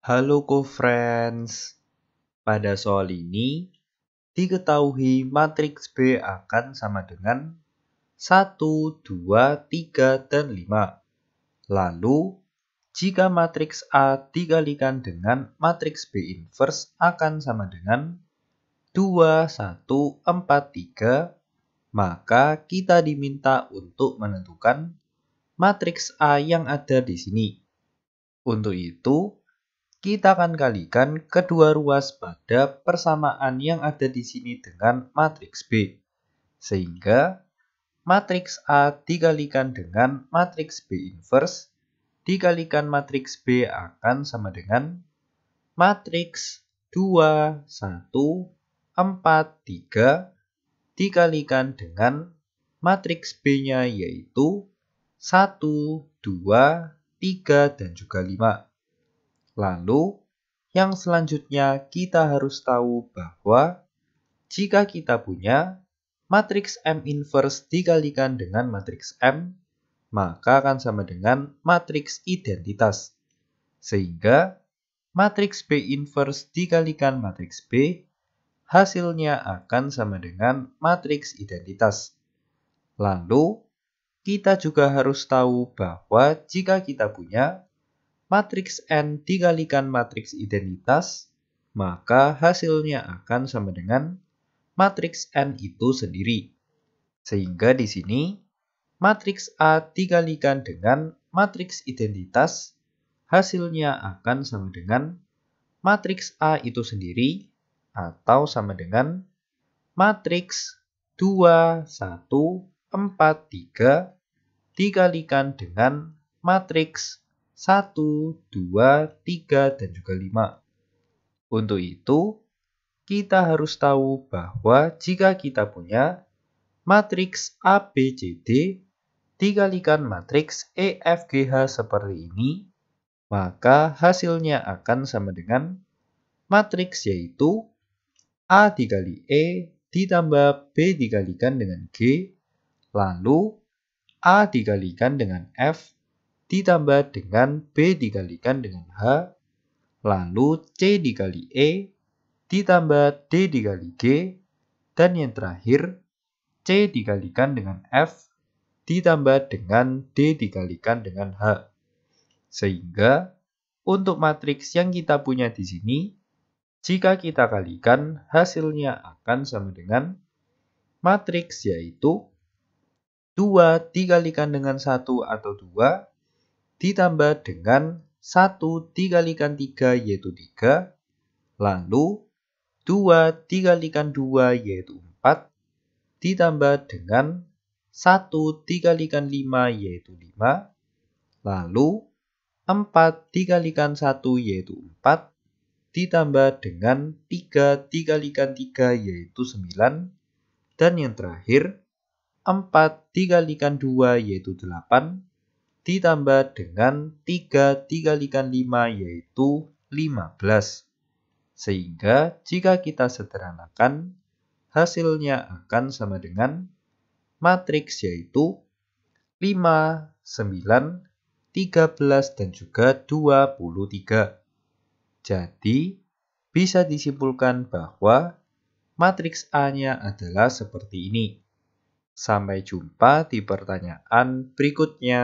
Halo co-friends. Pada soal ini, diketahui matriks B akan sama dengan 1, 2, 3, dan 5. Lalu, jika matriks A dikalikan dengan matriks B inverse akan sama dengan 2, 1, 4, 3, maka kita diminta untuk menentukan matriks A yang ada di sini. Untuk itu, kita akan kalikan kedua ruas pada persamaan yang ada di sini dengan matriks B. Sehingga matriks A dikalikan dengan matriks B inverse dikalikan matriks B akan sama dengan matriks 2, 1, 4, 3 dikalikan dengan matriks B-nya yaitu 1, 2, 3, dan juga 5. Lalu, yang selanjutnya kita harus tahu bahwa jika kita punya matriks M inverse dikalikan dengan matriks M, maka akan sama dengan matriks identitas. Sehingga, matriks B inverse dikalikan matriks B, hasilnya akan sama dengan matriks identitas. Lalu, kita juga harus tahu bahwa jika kita punya matriks N dikalikan matriks identitas, maka hasilnya akan sama dengan matriks N itu sendiri. Sehingga di sini, matriks A dikalikan dengan matriks identitas, hasilnya akan sama dengan matriks A itu sendiri atau sama dengan matriks 2, 1, 4, 3 dikalikan dengan matriks 1, 2, 3, dan juga 5. Untuk itu, kita harus tahu bahwa jika kita punya matriks ABCD dikalikan matriks EFGH seperti ini, maka hasilnya akan sama dengan matriks yaitu A dikali E ditambah B dikalikan dengan G, lalu A dikalikan dengan F ditambah dengan B dikalikan dengan H, lalu C dikali E, ditambah D dikali G, dan yang terakhir C dikalikan dengan F, ditambah dengan D dikalikan dengan H. Sehingga untuk matriks yang kita punya di sini, jika kita kalikan hasilnya akan sama dengan matriks yaitu 2 dikalikan dengan 1 atau 2 ditambah dengan 1 dikalikan 3 yaitu 3, lalu 2 dikalikan 2 yaitu 4, ditambah dengan 1 dikalikan 5 yaitu 5, lalu 4 dikalikan 1 yaitu 4, ditambah dengan 3 dikalikan 3 yaitu 9, dan yang terakhir 4 dikalikan 2 yaitu 8, ditambah dengan 3 dikalikan 5 yaitu 15. Sehingga jika kita sederhanakan, hasilnya akan sama dengan matriks yaitu 5, 9, 13, dan juga 23. Jadi, bisa disimpulkan bahwa matriks A-nya adalah seperti ini. Sampai jumpa di pertanyaan berikutnya.